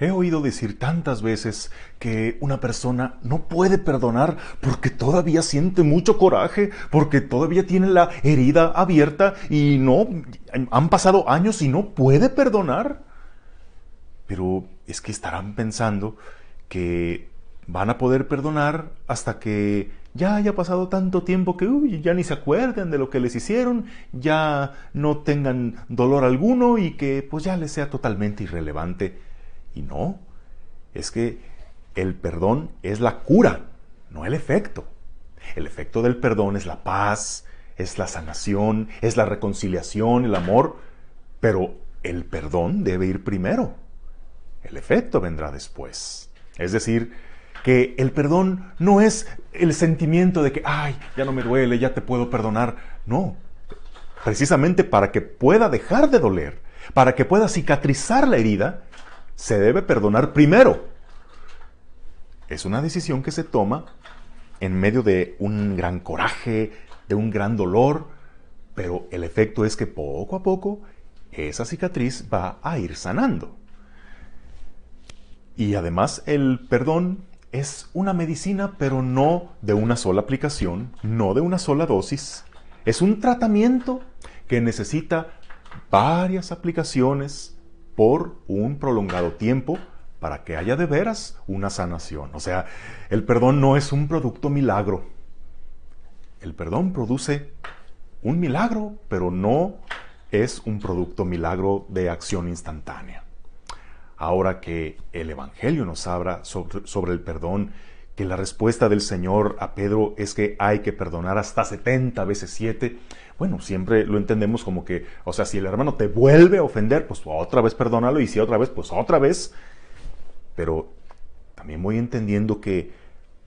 He oído decir tantas veces que una persona no puede perdonar porque todavía siente mucho coraje, porque todavía tiene la herida abierta y no han pasado años y no puede perdonar. Pero es que estarán pensando que van a poder perdonar hasta que ya haya pasado tanto tiempo que uy, ya ni se acuerden de lo que les hicieron, ya no tengan dolor alguno y que pues ya les sea totalmente irrelevante y no, es que el perdón es la cura, no el efecto. El efecto del perdón es la paz, es la sanación, es la reconciliación, el amor, pero el perdón debe ir primero. El efecto vendrá después. Es decir, que el perdón no es el sentimiento de que, ay, ya no me duele, ya te puedo perdonar. No, precisamente para que pueda dejar de doler, para que pueda cicatrizar la herida, se debe perdonar primero. Es una decisión que se toma en medio de un gran coraje, de un gran dolor, pero el efecto es que poco a poco esa cicatriz va a ir sanando. Y además el perdón es una medicina, pero no de una sola aplicación, no de una sola dosis. Es un tratamiento que necesita varias aplicaciones, por un prolongado tiempo para que haya de veras una sanación. O sea, el perdón no es un producto milagro. El perdón produce un milagro, pero no es un producto milagro de acción instantánea. Ahora que el Evangelio nos habla sobre, el perdón, que la respuesta del Señor a Pedro es que hay que perdonar hasta 70 veces 7, bueno, siempre lo entendemos como que, o sea, si el hermano te vuelve a ofender, pues otra vez perdónalo y si otra vez, pues otra vez. Pero también voy entendiendo que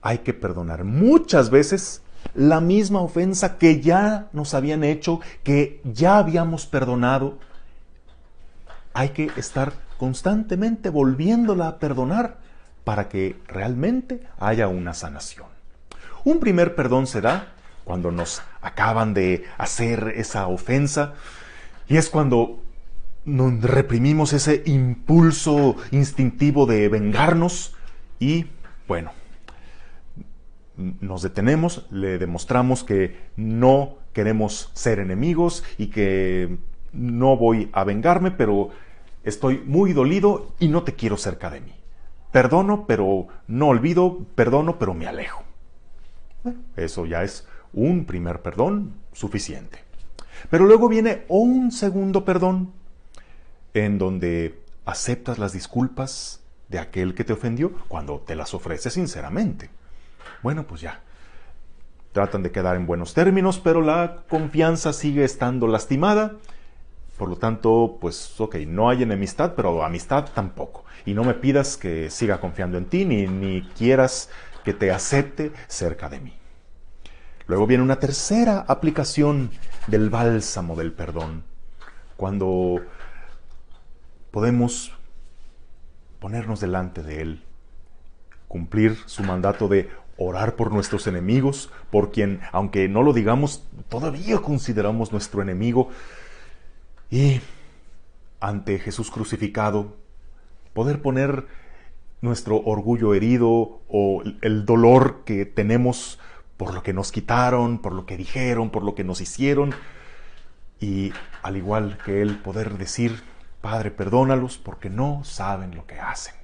hay que perdonar muchas veces la misma ofensa que ya nos habían hecho, que ya habíamos perdonado. Hay que estar constantemente volviéndola a perdonar para que realmente haya una sanación. Un primer perdón se da cuando nos acaban de hacer esa ofensa. Y es cuando nos reprimimos ese impulso instintivo de vengarnos y, bueno, nos detenemos, le demostramos que no queremos ser enemigos y que no voy a vengarme, pero estoy muy dolido y no te quiero cerca de mí. Perdono, pero no olvido, perdono, pero me alejo. eso ya es un primer perdón suficiente. Pero luego viene un segundo perdón en donde aceptas las disculpas de aquel que te ofendió cuando te las ofrece sinceramente. Bueno, pues ya. Tratan de quedar en buenos términos, pero la confianza sigue estando lastimada. Por lo tanto, pues ok, no hay enemistad, pero amistad tampoco. Y no me pidas que siga confiando en ti, ni, ni quieras que te acepte cerca de mí. Luego viene una tercera aplicación del bálsamo del perdón, cuando podemos ponernos delante de Él, cumplir su mandato de orar por nuestros enemigos, por quien, aunque no lo digamos, todavía consideramos nuestro enemigo, y ante Jesús crucificado, poder poner nuestro orgullo herido o el dolor que tenemos por lo que nos quitaron, por lo que dijeron, por lo que nos hicieron. Y al igual que Él poder decir, Padre, perdónalos porque no saben lo que hacen.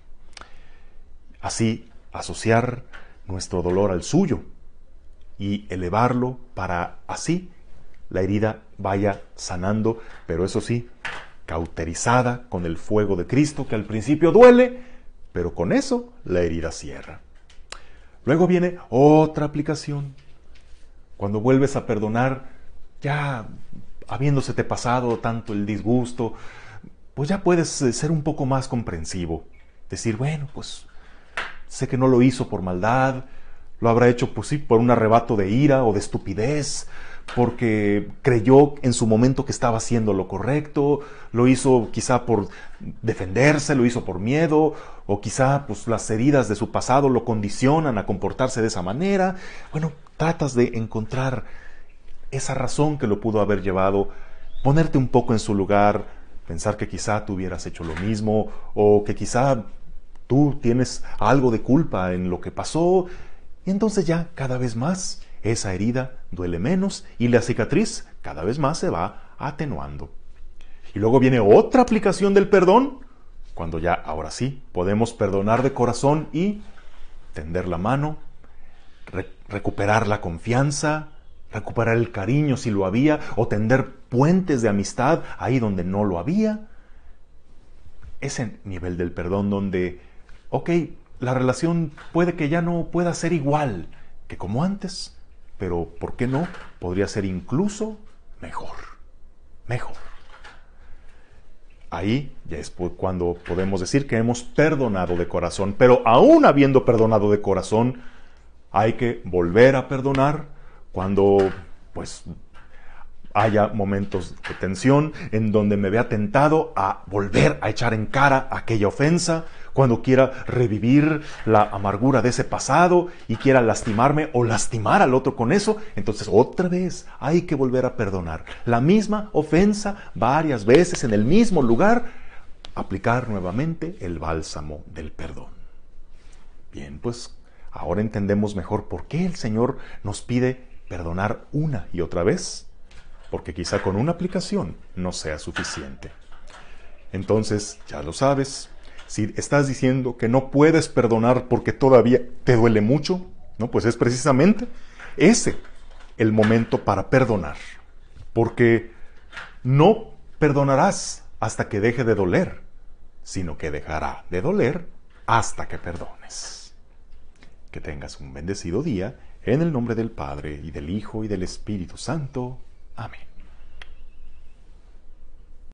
Así, asociar nuestro dolor al suyo y elevarlo para así la herida vaya sanando, pero eso sí, cauterizada con el fuego de Cristo que al principio duele, pero con eso la herida cierra. Luego viene otra aplicación. Cuando vuelves a perdonar, ya habiéndosete pasado tanto el disgusto, pues ya puedes eh, ser un poco más comprensivo. Decir, bueno, pues sé que no lo hizo por maldad, lo habrá hecho pues por un arrebato de ira o de estupidez, porque creyó en su momento que estaba haciendo lo correcto, lo hizo quizá por defenderse, lo hizo por miedo, o quizá pues, las heridas de su pasado lo condicionan a comportarse de esa manera. Bueno, tratas de encontrar esa razón que lo pudo haber llevado, ponerte un poco en su lugar, pensar que quizá tú hubieras hecho lo mismo, o que quizá tú tienes algo de culpa en lo que pasó, y entonces ya cada vez más esa herida duele menos y la cicatriz cada vez más se va atenuando. Y luego viene otra aplicación del perdón, cuando ya ahora sí podemos perdonar de corazón y tender la mano, recuperar la confianza, recuperar el cariño si lo había, o tender puentes de amistad ahí donde no lo había. Ese nivel del perdón donde, ok, la relación puede que ya no pueda ser igual que como antes, pero ¿por qué no? Podría ser incluso mejor, mejor. Ahí ya es cuando podemos decir que hemos perdonado de corazón, pero aún habiendo perdonado de corazón, hay que volver a perdonar cuando pues haya momentos de tensión en donde me vea tentado a volver a echar en cara aquella ofensa, cuando quiera revivir la amargura de ese pasado y quiera lastimarme o lastimar al otro con eso, entonces otra vez hay que volver a perdonar. La misma ofensa varias veces en el mismo lugar, aplicar nuevamente el bálsamo del perdón. Bien, pues ahora entendemos mejor por qué el Señor nos pide perdonar una y otra vez, porque quizá con una aplicación no sea suficiente. Entonces, ya lo sabes, si estás diciendo que no puedes perdonar porque todavía te duele mucho, ¿no? Pues es precisamente ese el momento para perdonar. Porque no perdonarás hasta que deje de doler, sino que dejará de doler hasta que perdones. Que tengas un bendecido día en el nombre del Padre y del Hijo y del Espíritu Santo. Amén.